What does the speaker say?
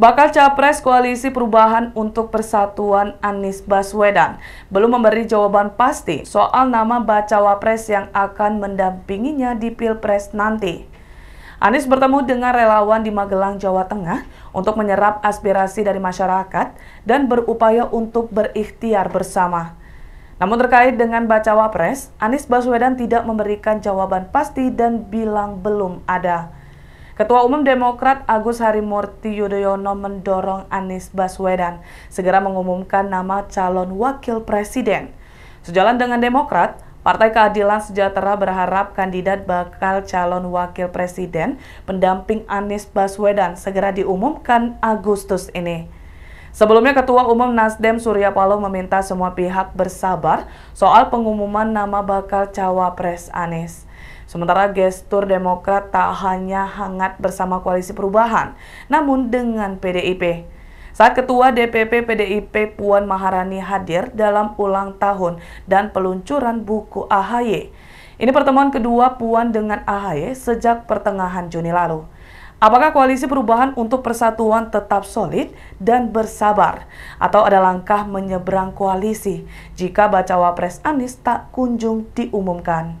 Bakal capres koalisi perubahan untuk persatuan Anies Baswedan belum memberi jawaban pasti soal nama bacawapres yang akan mendampinginya di Pilpres nanti. Anies bertemu dengan relawan di Magelang, Jawa Tengah untuk menyerap aspirasi dari masyarakat dan berupaya untuk berikhtiar bersama. Namun terkait dengan bacawapres Anies Baswedan tidak memberikan jawaban pasti dan bilang belum ada. Ketua Umum Demokrat Agus Harimurti Yudhoyono mendorong Anies Baswedan segera mengumumkan nama calon wakil presiden. Sejalan dengan Demokrat, Partai Keadilan Sejahtera berharap kandidat bakal calon wakil presiden pendamping Anies Baswedan segera diumumkan Agustus ini. Sebelumnya Ketua Umum Nasdem Surya Paloh meminta semua pihak bersabar soal pengumuman nama bakal cawapres Anies. Sementara gestur Demokrat tak hanya hangat bersama koalisi perubahan, namun dengan PDIP. Saat Ketua DPP PDIP Puan Maharani hadir dalam ulang tahun dan peluncuran buku AHY. Ini pertemuan kedua Puan dengan AHY sejak pertengahan Juni lalu. Apakah koalisi perubahan untuk persatuan tetap solid dan bersabar? Atau ada langkah menyeberang koalisi jika bacawa pres Anies tak kunjung diumumkan?